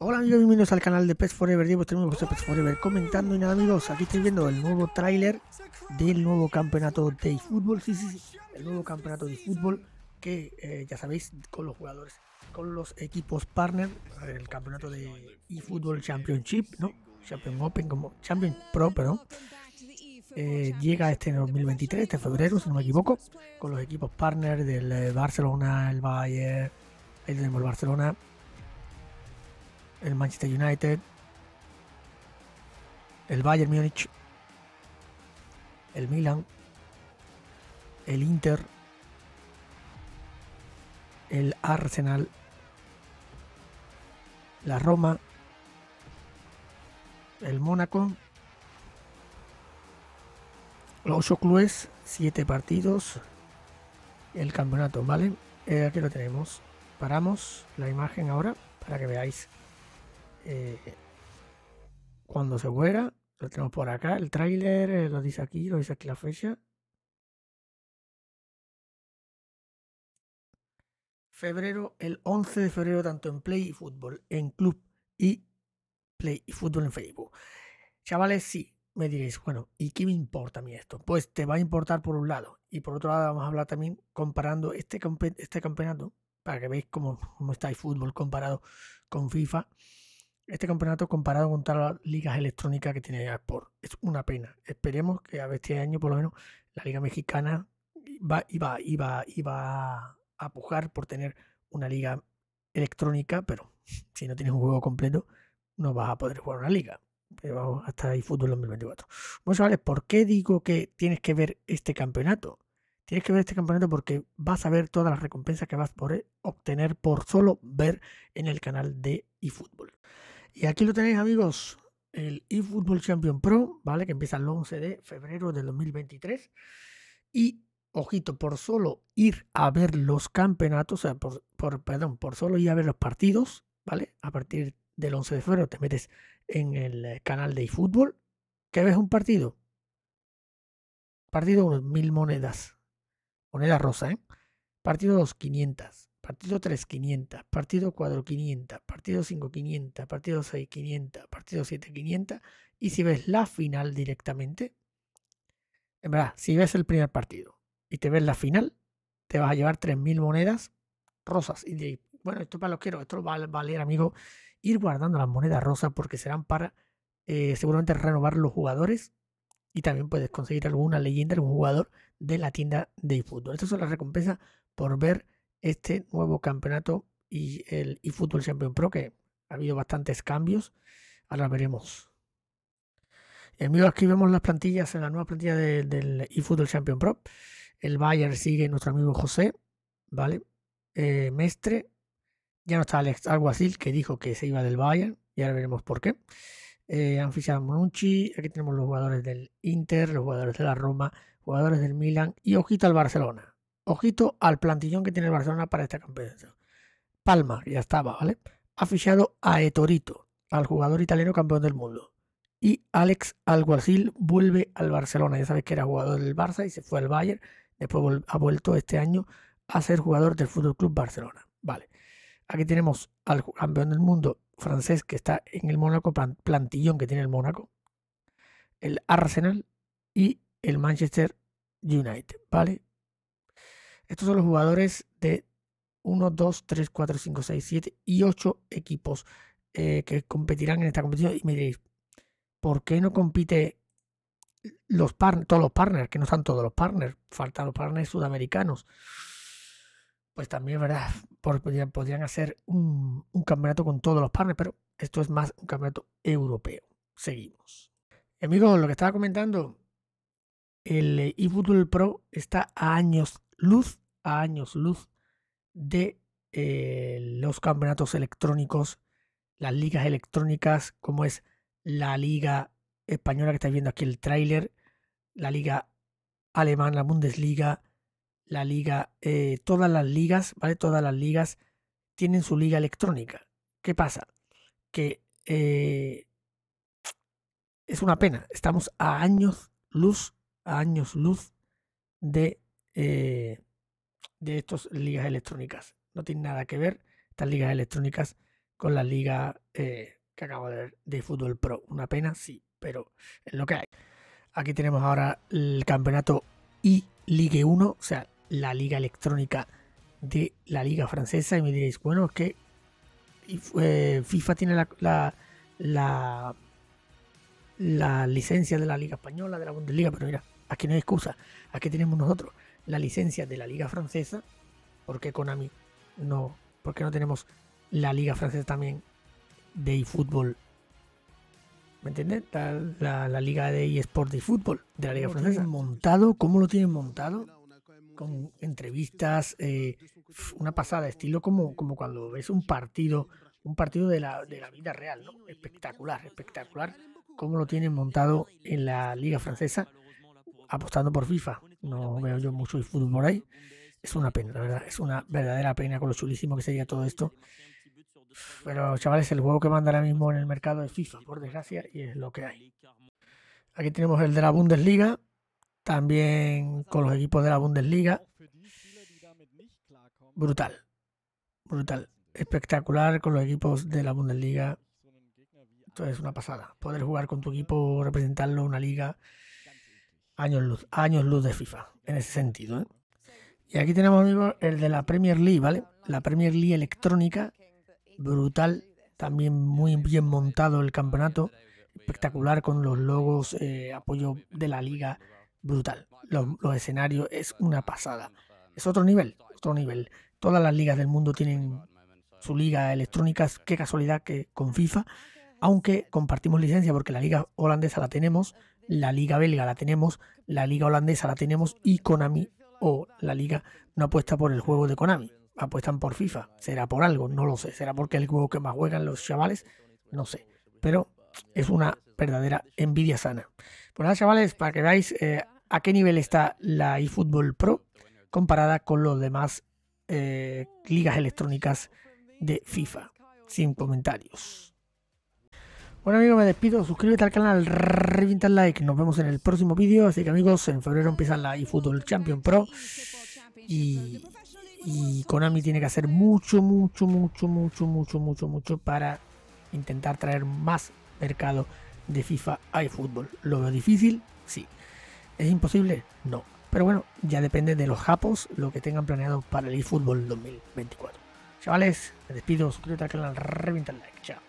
Hola amigos, bienvenidos al canal de Pets Forever, Diego tenemos José Pets Forever comentando y nada amigos, aquí estoy viendo el nuevo tráiler del nuevo campeonato de fútbol, sí, sí, sí, el nuevo campeonato de fútbol que eh, ya sabéis con los jugadores, con los equipos partner, el campeonato de eFootball Championship, ¿no? Champion Open, como Champion Pro, perdón. Eh, llega este en 2023, este febrero, si no me equivoco, con los equipos partner del eh, Barcelona, el Bayern, ahí tenemos el Barcelona, el Manchester United, el Bayern Munich el Milan, el Inter, el Arsenal, la Roma, el Mónaco, los ocho clubes, siete partidos, el campeonato, ¿vale? Eh, aquí lo tenemos. Paramos la imagen ahora para que veáis eh, cuando se fuera, lo tenemos por acá, el tráiler, eh, lo dice aquí, lo dice aquí la fecha. Febrero, el 11 de febrero, tanto en Play y Fútbol, en Club y Play y Fútbol en Facebook. Chavales, sí, me diréis, bueno, ¿y qué me importa a mí esto? Pues te va a importar por un lado y por otro lado vamos a hablar también comparando este, este campeonato para que veáis cómo, cómo está el fútbol comparado con FIFA este campeonato comparado con todas las ligas electrónicas que tiene Sport. Es una pena. Esperemos que a este año, por lo menos, la Liga Mexicana iba, iba, iba, iba a pujar por tener una liga electrónica, pero si no tienes un juego completo, no vas a poder jugar una liga. Pero vamos, hasta ahí fútbol 2024. Bueno, chavales, ¿por qué digo que tienes que ver este campeonato? Tienes que ver este campeonato porque vas a ver todas las recompensas que vas a poder obtener por solo ver en el canal de eFootball. Y aquí lo tenéis, amigos, el eFootball Champion Pro, ¿vale? Que empieza el 11 de febrero de 2023. Y, ojito, por solo ir a ver los campeonatos, o sea, por, perdón, por solo ir a ver los partidos, ¿vale? A partir del 11 de febrero te metes en el eh, canal de eFootball. ¿Qué ves un partido? Partido unos mil monedas. Moneda rosa, ¿eh? Partido 2, 500 partido 500. partido 4500, partido 500. partido 500. partido 500. y si ves la final directamente, en verdad, si ves el primer partido y te ves la final, te vas a llevar 3000 monedas rosas y bueno, esto para los quiero, esto va a valer, amigo, ir guardando las monedas rosas porque serán para eh, seguramente renovar los jugadores y también puedes conseguir alguna leyenda, algún jugador de la tienda de eFootball. Estas son las recompensas por ver este nuevo campeonato y el eFootball Champion Pro, que ha habido bastantes cambios. Ahora veremos. Amigos, aquí vemos las plantillas, en la nueva plantilla del eFootball Champion Pro. El Bayern sigue nuestro amigo José, ¿vale? Eh, Mestre. Ya no está Alex Alguacil, que dijo que se iba del Bayern, y ahora veremos por qué. Eh, han aquí tenemos los jugadores del Inter, los jugadores de la Roma, jugadores del Milan y ojito al Barcelona. Ojito al plantillón que tiene el Barcelona para esta competencia. Palma, ya estaba, ¿vale? Ha fichado a Etorito, al jugador italiano campeón del mundo. Y Alex Alguacil vuelve al Barcelona. Ya sabes que era jugador del Barça y se fue al Bayern. Después ha vuelto este año a ser jugador del Fútbol Club Barcelona. Vale. Aquí tenemos al campeón del mundo francés que está en el Mónaco, plantillón que tiene el Mónaco, el Arsenal y el Manchester United, ¿vale? Estos son los jugadores de 1, 2, 3, 4, 5, 6, 7 y 8 equipos eh, que competirán en esta competición. Y me diréis, ¿por qué no compite los todos los partners? Que no están todos los partners, faltan los partners sudamericanos. Pues también verdad, podrían, hacer un, un campeonato con todos los partners, pero esto es más un campeonato europeo. Seguimos. Amigos, lo que estaba comentando, el eFootball Pro está a años luz años luz de eh, los campeonatos electrónicos, las ligas electrónicas, como es la liga española que estáis viendo aquí el tráiler, la liga alemana, la Bundesliga, la liga, eh, todas las ligas, ¿vale? Todas las ligas tienen su liga electrónica. ¿Qué pasa? Que eh, es una pena, estamos a años luz, a años luz de de estas ligas electrónicas. No tiene nada que ver estas ligas electrónicas con la liga eh, que acabo de ver de fútbol pro. Una pena, sí, pero es lo que hay. Aquí tenemos ahora el campeonato y Ligue 1, o sea, la liga electrónica de la liga francesa. Y me diréis, bueno, es que eh, FIFA tiene la, la, la, la licencia de la liga española, de la Bundesliga, pero mira, aquí no hay excusa, aquí tenemos nosotros la licencia de la Liga Francesa, porque Konami no, porque no tenemos la Liga Francesa también de e-fútbol ¿Me entiendes? La, liga de eSport de fútbol de la liga francesa. montado? ¿Cómo lo tienen montado? Con entrevistas, eh, una pasada, estilo como, como cuando ves un partido, un partido de la, de la vida real, ¿no? Espectacular, espectacular. ¿Cómo lo tienen montado en la liga francesa? apostando por FIFA. No veo yo mucho el fútbol por ahí. Es una pena, la verdad. Es una verdadera pena con lo chulísimo que sería todo esto. Pero chavales, el juego que manda ahora mismo en el mercado es FIFA, por desgracia, y es lo que hay. Aquí tenemos el de la Bundesliga, también con los equipos de la Bundesliga. Brutal, brutal, espectacular con los equipos de la Bundesliga. entonces es una pasada. Poder jugar con tu equipo, representarlo en una liga años luz, años luz de FIFA, en ese sentido. ¿eh? Y aquí tenemos el de la Premier League, ¿vale? La Premier League electrónica, brutal, también muy bien montado el campeonato, espectacular con los logos, eh, apoyo de la liga, brutal. Los, los, escenarios es una pasada. Es otro nivel, otro nivel. Todas las ligas del mundo tienen su liga electrónica, qué casualidad que con FIFA, aunque compartimos licencia porque la liga holandesa la tenemos, la liga belga la tenemos, la liga holandesa la tenemos y Konami o la liga no apuesta por el juego de Konami, apuestan por FIFA. Será por algo, no lo sé. Será porque el juego que más juegan los chavales, no sé. Pero es una verdadera envidia sana. Pues nada, chavales, para que veáis eh, a qué nivel está la eFootball Pro comparada con los demás eh, ligas electrónicas de FIFA. Sin comentarios. Bueno amigos, me despido, suscríbete al canal, revienta el like, nos vemos en el próximo vídeo, así que amigos, en febrero empieza la eFootball Champion Pro y, Konami tiene que hacer mucho, mucho, mucho, mucho, mucho, mucho, mucho para intentar traer más mercado de FIFA a eFootball. ¿Lo veo difícil? Sí. ¿Es imposible? No. Pero bueno, ya depende de los japos lo que tengan planeado para el eFootball 2024. Chavales, me despido, suscríbete al canal, revienta el like, chao.